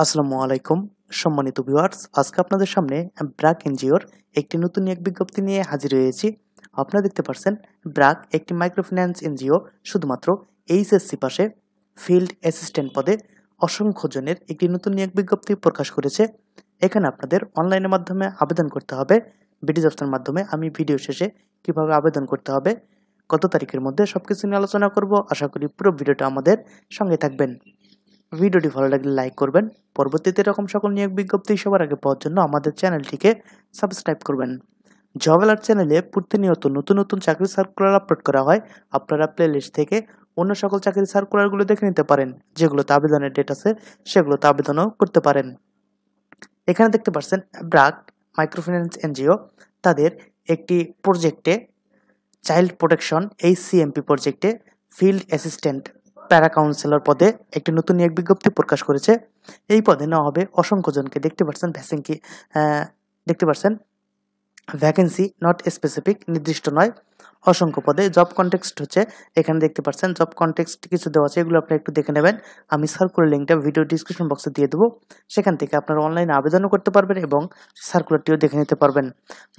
আসসালামু আলাইকুম সম্মানিত ভিউয়ার্স আজকে আপনাদের সামনে ব্রাক এনজিওর একটি নতুন এক বিজ্ঞপ্তি নিয়ে হাজির হয়েছি আপনারা দেখতে পাচ্ছেন ব্রাক একটি মাইক্রোফিন্যান্স এনজিও শুধুমাত্র এইচএসসি পাশে ফিল্ড অ্যাসিস্ট্যান্ট পদে অসংখ্য জনের একটি নতুন এক বিজ্ঞপ্তি প্রকাশ করেছে এখানে আপনাদের অনলাইনের মাধ্যমে আবেদন করতে হবে বিডি জবসের মাধ্যমে আমি ভিডিও শেষে কিভাবে আবেদন করতে হবে কত তারিখের মধ্যে সব কিছু নিয়ে আলোচনা করব আশা করি পুরো ভিডিওটা আমাদের সঙ্গে থাকবেন ভিডিওটি ভালো লাগলে লাইক করবেন পরবর্তীতে এরকম সকল নিয়োগ বিজ্ঞপ্তি সবার আগে পাওয়ার জন্য আমাদের চ্যানেলটিকে সাবস্ক্রাইব করবেন জব অ্যালার্ট চ্যানেলে প্রতিনিয়ত নতুন নতুন চাকরি সার্কুলার আপলোড করা হয় আপনারা প্লেলিস্ট থেকে অন্য সকল চাকরি সার্কুলারগুলো দেখে নিতে পারেন যেগুলোতে আবেদনের ডেট আছে সেগুলোতে আবেদনও করতে পারেন এখানে দেখতে পাচ্ছেন ব্রাক মাইক্রোফিন্যান্স এনজিও তাদের একটি প্রজেক্টে চাইল্ড প্রোটেকশন এই সিএমপি প্রজেক্টে ফিল্ড অ্যাসিস্ট্যান্ট প্যারা কাউন্সিলর পদে একটি নতুন নিয়োগ বিজ্ঞপ্তি প্রকাশ করেছে এই পদে নেওয়া হবে অসংখ্যজনকে দেখতে পাচ্ছেন ভ্যাসেন্সি দেখতে পাচ্ছেন ভ্যাকেন্সি নট স্পেসিফিক নির্দিষ্ট নয় অসংখ্য পদে জব কনটেক্সট হচ্ছে এখানে দেখতে পাচ্ছেন জব কনটেক্সট কিছু দেওয়া আছে এগুলো আপনি একটু দেখে নেবেন আমি সার্কুলার লিঙ্কটা ভিডিও ডিসক্রিপশন বক্সে দিয়ে দেবো সেখান থেকে আপনারা অনলাইনে আবেদনও করতে পারবেন এবং সার্কুলারটিও দেখে নিতে পারবেন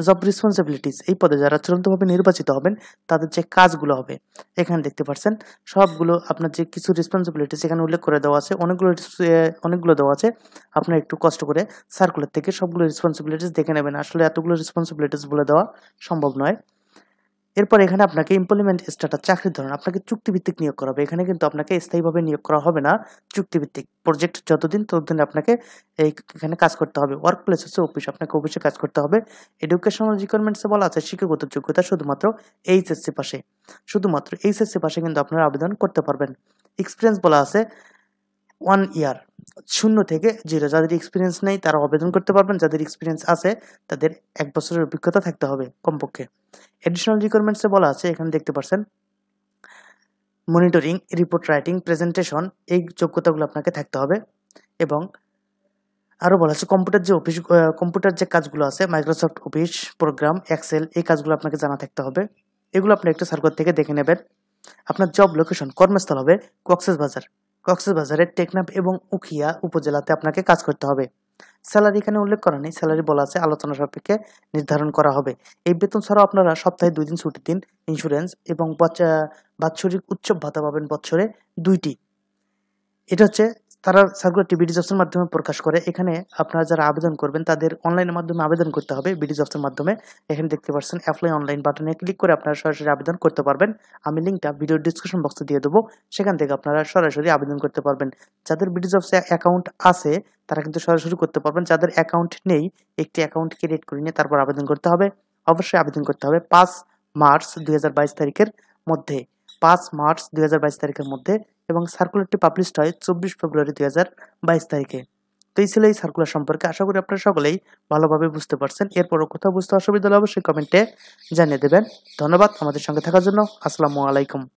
জব রেসপন্সিবিলিটিস এই পদে যারা চূড়ান্তভাবে নির্বাচিত হবেন তাদের যে কাজগুলো হবে এখানে দেখতে পাচ্ছেন সবগুলো আপনার যে কিছু রেসপন্সিবিলিটিস এখানে উল্লেখ করে দেওয়া আছে অনেকগুলো অনেকগুলো দেওয়া আছে আপনারা একটু কষ্ট করে সার্কুলার থেকে সবগুলো রেসপন্সিবিলিটিস দেখে নেবেন আসলে এতগুলো রেসপন্সিবিলিটিস বলে দেওয়া সম্ভব নয় এরপর এখানে আপনাকে এমপ্লয়মেন্ট স্ট্যাটাস চাকরির ধরন আপনাকে চুক্তিভিত্তিক নিয়োগ করা হবে এখানে কিন্তু আপনাকে স্থায়ীভাবে নিয়োগ করা হবে না চুক্তিভিত্তিক প্রজেক্ট যতদিন ততদিন আপনাকে এই এখানে কাজ করতে হবে ওয়ার্ক প্লেস হচ্ছে অফিস আপনাকে অফিসে কাজ করতে হবে এডুকেশনাল রিকোয়ারমেন্টসে বলা আছে শিক্ষাগত যোগ্যতা শুধুমাত্র এইচএসসি পাশে শুধুমাত্র এইচএসসি পাশে কিন্তু আপনারা আবেদন করতে পারবেন এক্সপিরিয়েন্স বলা আছে ওয়ান ইয়ার শূন্য থেকে জিরো যাদের এক্সপিরিয়েন্স নেই তারা আবেদন করতে পারবেন যাদের এক্সপিরিয়েন্স আছে তাদের এক বছরের অভিজ্ঞতা থাকতে হবে কমপক্ষে এডিশনাল রিকোয়ারমেন্টসে বলা আছে এখানে দেখতে পাচ্ছেন মনিটরিং রিপোর্ট রাইটিং প্রেজেন্টেশন এই যোগ্যতাগুলো আপনাকে থাকতে হবে এবং আরও বলা আছে কম্পিউটার যে অফিস কম্পিউটার যে কাজগুলো আছে মাইক্রোসফট অফিস প্রোগ্রাম এক্সেল এই কাজগুলো আপনাকে জানা থাকতে হবে এগুলো আপনি একটা সার্কুলার থেকে দেখে নেবেন আপনার জব লোকেশন কর্মস্থল হবে কক্সেস বাজার কক্সবাজারের টেকনাফ এবং উখিয়া উপজেলাতে আপনাকে কাজ করতে হবে স্যালারি এখানে উল্লেখ করা নেই স্যালারি বলা আছে আলোচনা সাপেক্ষে নির্ধারণ করা হবে এই বেতন ছাড়াও আপনারা সপ্তাহে দুই দিন ছুটি দিন ইন্স্যুরেন্স এবং বাৎসরিক উৎসব ভাতা পাবেন বছরে দুইটি এটা হচ্ছে তারা সার্কুলার বিডি জবসের মাধ্যমে প্রকাশ করে এখানে আপনারা যারা আবেদন করবেন তাদের অনলাইনের মাধ্যমে আবেদন করতে হবে বিডি জবসের মাধ্যমে এখানে দেখতে পাচ্ছেন অ্যাপ্লাই অনলাইন বাটনে ক্লিক করে আপনারা সরাসরি আবেদন করতে পারবেন আমি লিঙ্কটা ভিডিও ডিসক্রিপশন বক্সে দিয়ে দেবো সেখান থেকে আপনারা সরাসরি আবেদন করতে পারবেন যাদের বিডি জবসে অ্যাকাউন্ট আছে তারা কিন্তু সরাসরি করতে পারবেন যাদের অ্যাকাউন্ট নেই একটি অ্যাকাউন্ট ক্রিয়েট করে নিয়ে তারপর আবেদন করতে হবে অবশ্যই আবেদন করতে হবে পাঁচ মার্চ দুই তারিখের মধ্যে পাঁচ মার্চ দুই তারিখের মধ্যে এবং সার্কুলারটি পাবলিশড হয় চব্বিশ ফেব্রুয়ারি দুই হাজার বাইশ তারিখে তো এই ছিল এই সার্কুলার সম্পর্কে আশা করি আপনারা সকলেই ভালোভাবে বুঝতে পারছেন এরপরও কোথাও বুঝতে অসুবিধা হলে অবশ্যই কমেন্টে জানিয়ে দেবেন ধন্যবাদ আমাদের সঙ্গে থাকার জন্য আসসালামু আলাইকুম